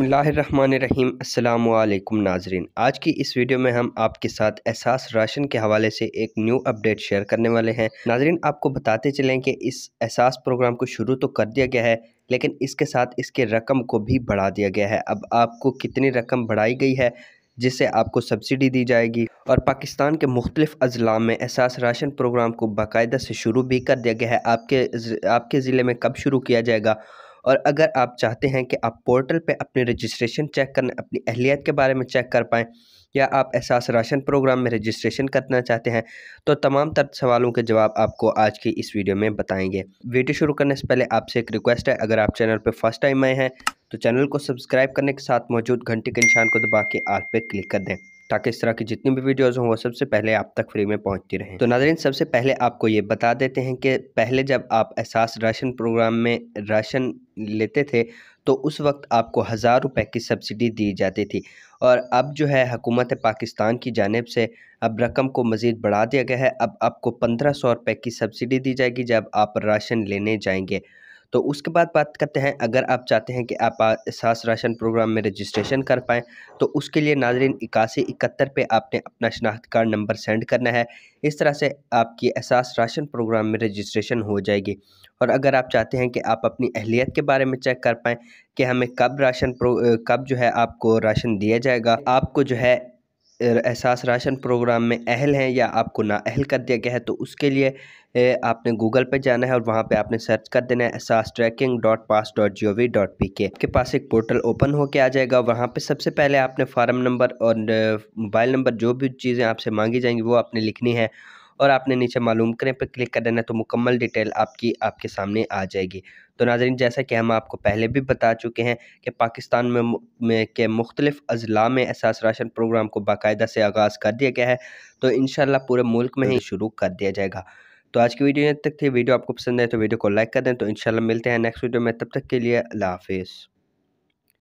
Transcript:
बसमीम् अल्लाम नाजरीन आज की इस वीडियो में हम आपके साथ एहसास राशन के हवाले से एक न्यू अपडेट शेयर करने वाले हैं नाजरीन आपको बताते चलें कि इस एहसास प्रोग्राम को शुरू तो कर दिया गया है लेकिन इसके साथ इसके रकम को भी बढ़ा दिया गया है अब आपको कितनी रकम बढ़ाई गई है जिससे आपको सब्सिडी दी जाएगी और पाकिस्तान के मुख्तलिफ़ अजला में एहसास राशन प्रोग्राम को बाकायदा से शुरू भी कर दिया गया है आपके आपके ज़िले में कब शुरू किया जाएगा और अगर आप चाहते हैं कि आप पोर्टल पे अपनी रजिस्ट्रेशन चेक करना अपनी अहलियत के बारे में चेक कर पाएँ या आप एहसास राशन प्रोग्राम में रजिस्ट्रेशन करना चाहते हैं तो तमाम तर सवालों के जवाब आपको आज की इस वीडियो में बताएंगे वीडियो शुरू करने से पहले आपसे एक रिक्वेस्ट है अगर आप चैनल पर फर्स्ट टाइम आए हैं तो चैनल को सब्सक्राइब करने के साथ मौजूद घंटे के निशान को दबा के आल पर क्लिक कर दें ताकि इस तरह की जितनी भी वीडियोज़ हों वो सबसे पहले आप तक फ्री में पहुंचती रहें तो नाजरीन सबसे पहले आपको ये बता देते हैं कि पहले जब आप एहसास राशन प्रोग्राम में राशन लेते थे तो उस वक्त आपको हज़ार रुपए की सब्सिडी दी जाती थी और अब जो है हकूमत पाकिस्तान की जानब से अब रकम को मज़ीद बढ़ा दिया गया है अब आपको पंद्रह सौ रुपये की सब्सिडी दी जाएगी जब आप राशन लेने जाएंगे तो उसके बाद बात करते हैं अगर आप चाहते हैं कि आप सास राशन प्रोग्राम में रजिस्ट्रेशन कर पाएँ तो उसके लिए नाजरीन इक्यासी इकहत्तर पर आपने अपना शनाख्त कार्ड नंबर सेंड करना है इस तरह से आपकी एहसास राशन प्रोग्राम में रजिस्ट्रेशन हो जाएगी और अगर आप चाहते हैं कि आप अपनी अहलियत के बारे में चेक कर पाएँ कि हमें कब राशन प्रो कब जो है आपको राशन दिया जाएगा आपको जो है एहसास राशन प्रोग्राम में अहल हैं या आपको ना अहल कर दिया गया है तो उसके लिए आपने गूगल पर जाना है और वहाँ पे आपने सर्च कर देना है Ehsaas tracking dot pass dot G O V dot P K आपके पास एक पोर्टल ओपन के आ जाएगा वहाँ पे सबसे पहले आपने फॉर्म नंबर और मोबाइल नंबर जो भी चीज़ें आपसे मांगी जाएंगी वो आपने लिखनी है और आपने नीचे मालूम करें पर क्लिक कर देना तो मुकम्मल डिटेल आपकी आपके सामने आ जाएगी तो नाजरीन जैसा कि हम आपको पहले भी बता चुके हैं कि पाकिस्तान में, में के मुख्तलिफ अजला में एहसास राशन प्रोग्राम को बाकायदा से आगाज़ कर दिया गया है तो इन पूरे मुल्क में ही शुरू कर दिया जाएगा तो आज की वीडियो यहाँ तक थी वीडियो आपको पसंद है तो वीडियो को लाइक कर दें तो इंशाल्लाह मिलते हैं नेक्स्ट वीडियो में तब तक के लिए अल्लाह हाफिज़